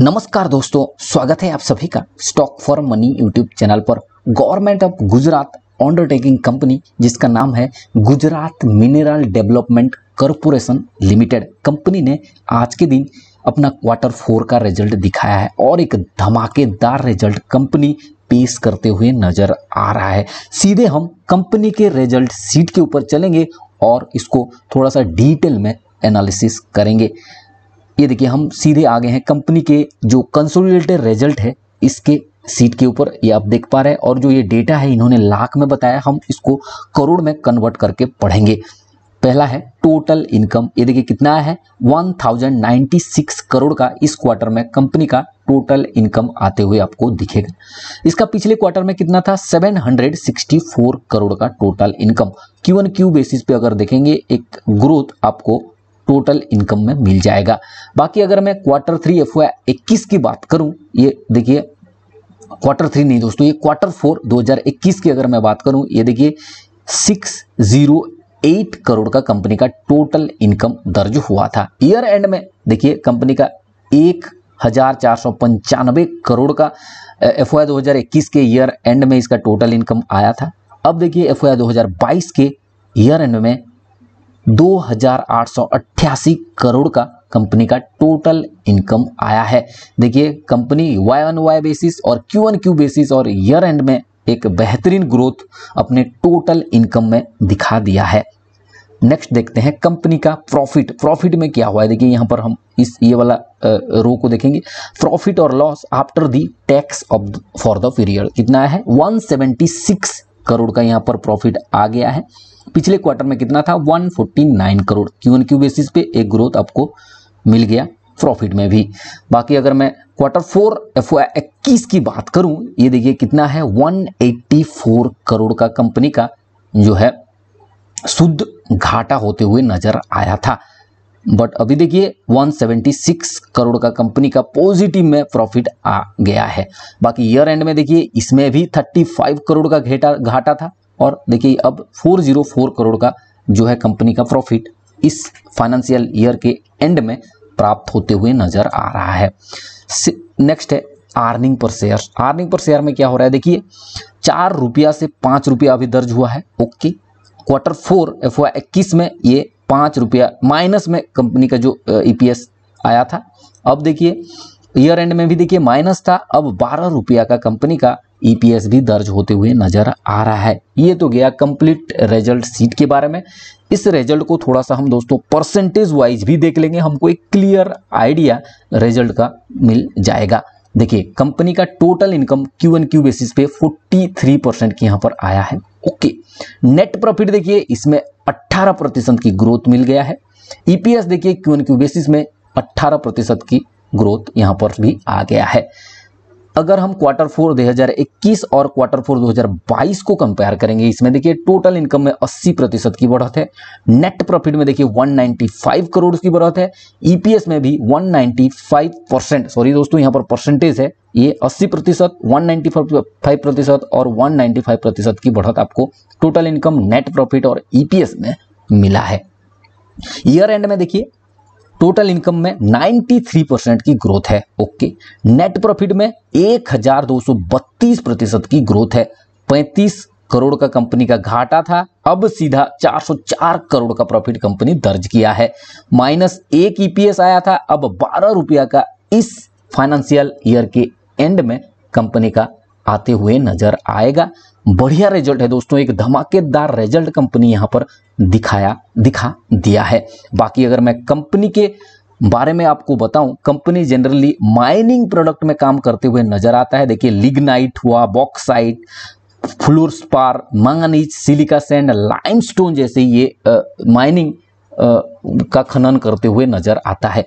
नमस्कार दोस्तों स्वागत है आप सभी का stock for money YouTube channel पर government of Gujarat undertaking company जिसका नाम है Gujarat mineral development corporation limited company ने आज के दिन अपना क्वार्टर फोर का रिजल्ट दिखाया है और एक धमाकेदार रिजल्ट कंपनी पेश करते हुए नजर आ रहा है सीधे हम कंपनी के रिजल्ट सीट के ऊपर चलेंगे और इसको थोड़ा सा डिटेल में एनालिसिस करेंगे ये देखिए हम सीधे आ गए हैं कंपनी के जो कंसोलिडेटेड रिजल्ट है इसके सीट के ऊपर ये आप देख पा रहे हैं और जो ये डेटा है इन्होंने लाख में बताया हम इसको करोड़ में कन्वर्ट करके पढ़ेंगे पहला है टोटल इनकम ये देखिए कितना है 1096 करोड़ का इस क्वार्टर में कंपनी का टोटल इनकम आते हुए आपको दिखेगा इसका पिछले क्वार्टर में कितना था 764 करोड़ का total income Q on Q basis पे अगर देखेंगे एक ग्रोथ आपको टोटल इनकम में मिल जाएगा बाकी अगर मैं क्वार्टर थ्री एफ इक्कीस की बात करूं ये देखिए क्वार्टर थ्री नहीं दोस्तों ये क्वार्टर फोर 2021 की अगर मैं बात करूं ये देखिए सिक्स जीरो एट करोड़ का कंपनी का टोटल इनकम दर्ज हुआ था ईयर एंड में देखिए कंपनी का एक हजार चार सौ पंचानबे करोड़ का एफ दो हजार इक्कीस के ईयर एंड में इसका टोटल इनकम आया था अब देखिए एफ दो हजार बाईस के ईयर एंड में 2,888 करोड़ का कंपनी का टोटल इनकम आया है देखिए company Y on Y basis और क्यू वन क्यू बेसिस और ईयर एंड में एक बेहतरीन ग्रोथ अपने टोटल इनकम में दिखा दिया है नेक्स्ट देखते हैं कंपनी का प्रॉफिट प्रॉफिट में क्या हुआ है देखिए यहाँ पर हम इस ये वाला रो को देखेंगे प्रॉफिट और loss after the tax of for the period कितना है 176 करोड़ का यहाँ पर प्रॉफिट आ गया है पिछले क्वार्टर में कितना था 149 crore Q on Q basis पे एक ग्रोथ आपको मिल गया प्रॉफिट में भी बाकी अगर मैं क्वार्टर फोर एफ इक्कीस की बात करूं ये देखिए कितना है 184 करोड़ का कंपनी का जो है शुद्ध घाटा होते हुए नजर आया था बट अभी देखिए 176 करोड़ का कंपनी का पॉजिटिव में प्रॉफिट आ गया है बाकी ईयर एंड में देखिए इसमें भी 35 करोड़ का घेटा घाटा था और देखिए अब 404 करोड़ का जो है कंपनी का प्रॉफिट इस फाइनेंशियल ईयर के एंड में प्राप्त होते हुए नजर आ रहा है नेक्स्ट है आर्निंग पर शेयर आर्निंग पर शेयर में क्या हो रहा है देखिए चार रुपया से पाँच रुपया अभी दर्ज हुआ है ओके क्वार्टर फोर एफ इक्कीस में ये पाँच रुपया माइनस में कंपनी का जो ईपीएस e आया था अब देखिए ईयर एंड में भी देखिए माइनस था अब बारह रुपया का कंपनी का ईपीएस e भी दर्ज होते हुए नजर आ रहा है ये तो गया कंप्लीट रिजल्ट सीट के बारे में इस रिजल्ट को थोड़ा सा हम दोस्तों परसेंटेज वाइज भी देख लेंगे हमको एक क्लियर आइडिया रिजल्ट का मिल जाएगा देखिए कंपनी का total income Q on Q basis पे 43 परसेंट की यहाँ पर आया है ओके नेट प्रॉफिट देखिए इसमें 18 प्रतिशत की ग्रोथ मिल गया है ईपीएस e देखिए क्यू एन क्यू बेसिस में 18 प्रतिशत की ग्रोथ यहाँ पर भी आ गया है अगर हम क्वार्टर फोर 2021 और क्वार्टर फोर 2022 को कंपेयर करेंगे इसमें देखिए टोटल इनकम में 80 प्रतिशत की बढ़त है नेट प्रॉफिट में देखिए 195 करोड़ की बढ़त है ईपीएस e में भी 195 परसेंट सॉरी दोस्तों यहां पर परसेंटेज है ये 80 प्रतिशत वन प्रतिशत और 195 प्रतिशत की बढ़त आपको टोटल इनकम नेट प्रॉफिट और ईपीएस e में मिला है ईयर एंड में देखिए टोटल इनकम में 93 परसेंट की ग्रोथ है ओके नेट प्रॉफिट में 1232 प्रतिशत की ग्रोथ है 35 करोड़ का कंपनी का घाटा था अब सीधा 404 करोड़ का प्रॉफिट कंपनी दर्ज किया है माइनस एक ईपीएस e आया था अब बारह रुपया का इस फाइनेंशियल ईयर के एंड में कंपनी का आते हुए नजर आएगा बढ़िया रिजल्ट है दोस्तों एक धमाकेदार रिजल्ट कंपनी यहाँ पर दिखाया दिखा दिया है बाकी अगर मैं कंपनी के बारे में आपको बताऊं कंपनी जनरली माइनिंग प्रोडक्ट में काम करते हुए नजर आता है देखिए लिग्नाइट हुआ bauxite fluorspar manganese silica sand limestone जैसे ये माइनिंग का खनन करते हुए नजर आता है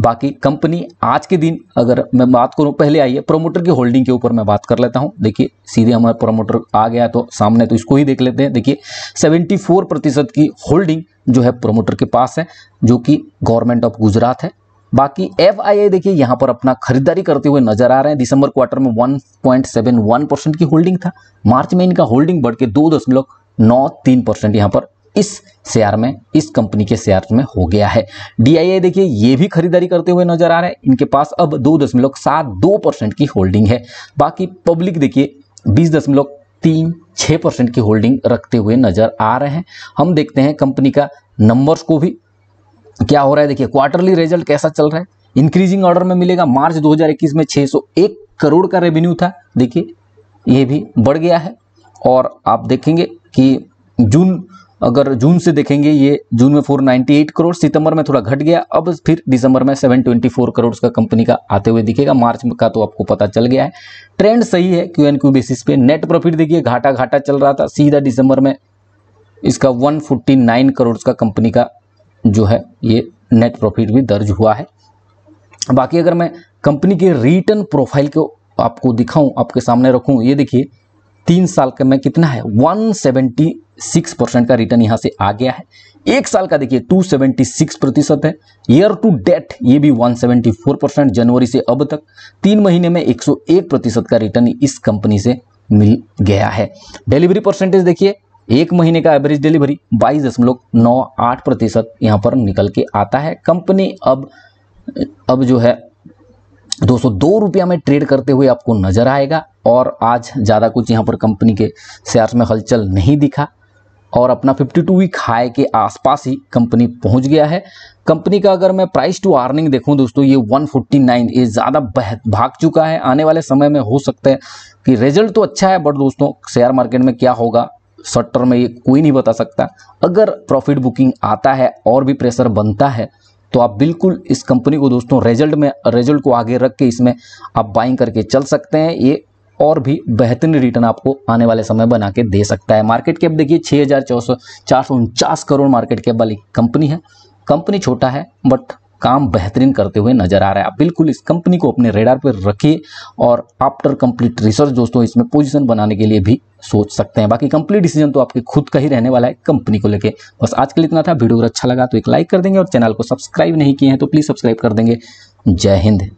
बाकी कंपनी आज के दिन अगर मैं बात करूं पहले आइए प्रोमोटर की होल्डिंग के ऊपर मैं बात कर लेता हूं देखिए सीधे हमारा प्रोमोटर आ गया तो सामने तो इसको ही देख लेते हैं देखिए 74 प्रतिशत की होल्डिंग जो है प्रोमोटर के पास है जो कि गवर्नमेंट ऑफ गुजरात है बाकी एफ देखिए यहाँ पर अपना खरीदारी करते हुए नजर आ रहे हैं दिसंबर क्वार्टर में वन परसेंट की होल्डिंग था मार्च में इनका होल्डिंग बढ़ के दो दशमलव नौ तीन परसेंट यहाँ पर इस शेयर में इस कंपनी के शेयर में हो गया है डीआईआई देखिए ये भी खरीदारी करते हुए नजर आ रहे हैं इनके पास अब दो दशमलव सात दो परसेंट की होल्डिंग है बाकी पब्लिक देखिए बीस दशमलव तीन छः परसेंट की होल्डिंग रखते हुए नजर आ रहे हैं हम देखते हैं कंपनी का नंबर्स को भी क्या हो रहा है देखिए क्वार्टरली रिजल्ट कैसा चल रहा है इंक्रीजिंग ऑर्डर में मिलेगा मार्च 2021 में 601 करोड़ का रेवेन्यू था देखिए ये भी बढ़ गया है और आप देखेंगे कि जून अगर जून से देखेंगे ये जून में 498 करोड़ सितंबर में थोड़ा घट गया अब फिर दिसंबर में 724 करोड़ का कंपनी का आते हुए दिखेगा मार्च का तो आपको पता चल गया है ट्रेंड सही है क्यू एन क्यू बेसिस पे नेट प्रॉफिट देखिए घाटा घाटा चल रहा था सीधा दिसंबर में इसका 149 करोड़ का कंपनी का जो है ये नेट प्रॉफिट भी दर्ज हुआ है बाकी अगर मैं कंपनी के रिटर्न प्रोफाइल को आपको दिखाऊं आपके सामने रखूं ये देखिए तीन साल का में कितना है 176 परसेंट का रिटर्न यहां से आ गया है एक साल का देखिए 276 प्रतिशत है ईयर टू डेट ये भी 174 परसेंट जनवरी से अब तक तीन महीने में 101 प्रतिशत का रिटर्न इस कंपनी से मिल गया है डिलीवरी परसेंटेज देखिए एक महीने का एवरेज डिलीवरी बाईस दशमलव नौ आठ प्रतिशत यहाँ पर निकल के आता है कंपनी अब अब जो है दोस्तों दो रुपया में ट्रेड करते हुए आपको नजर आएगा और आज ज़्यादा कुछ यहाँ पर कंपनी के शेयर्स में हलचल नहीं दिखा और अपना 52 वीक हाई के आसपास ही कंपनी पहुंच गया है कंपनी का अगर मैं प्राइस टू अर्निंग देखूं दोस्तों ये 149 ये ज़्यादा भाग चुका है आने वाले समय में हो सकता है कि रिजल्ट तो अच्छा है बट दोस्तों शेयर मार्केट में क्या होगा शॉर्ट टर्म में ये कोई नहीं बता सकता अगर प्रॉफिट बुकिंग आता है और भी प्रेशर बनता है तो आप बिल्कुल इस कंपनी को दोस्तों रिजल्ट में रिजल्ट को आगे रख के इसमें आप बाइंग करके चल सकते हैं ये और भी बेहतरीन रिटर्न आपको आने वाले समय बना के दे सकता है मार्केट कैप देखिए छः हज़ार करोड़ मार्केट कैप वाली कंपनी है कंपनी छोटा है बट काम बेहतरीन करते हुए नजर आ रहा है आप बिल्कुल इस कंपनी को अपने रेडार पर रखिए और आफ्टर कंप्लीट रिसर्च दोस्तों इसमें पोजीशन बनाने के लिए भी सोच सकते हैं बाकी कंप्लीट डिसीजन तो आपके खुद का ही रहने वाला है कंपनी को लेके बस आज के लिए इतना था वीडियो अगर अच्छा लगा तो एक लाइक कर देंगे और चैनल को सब्सक्राइब नहीं किए हैं तो प्लीज़ सब्सक्राइब कर देंगे जय हिंद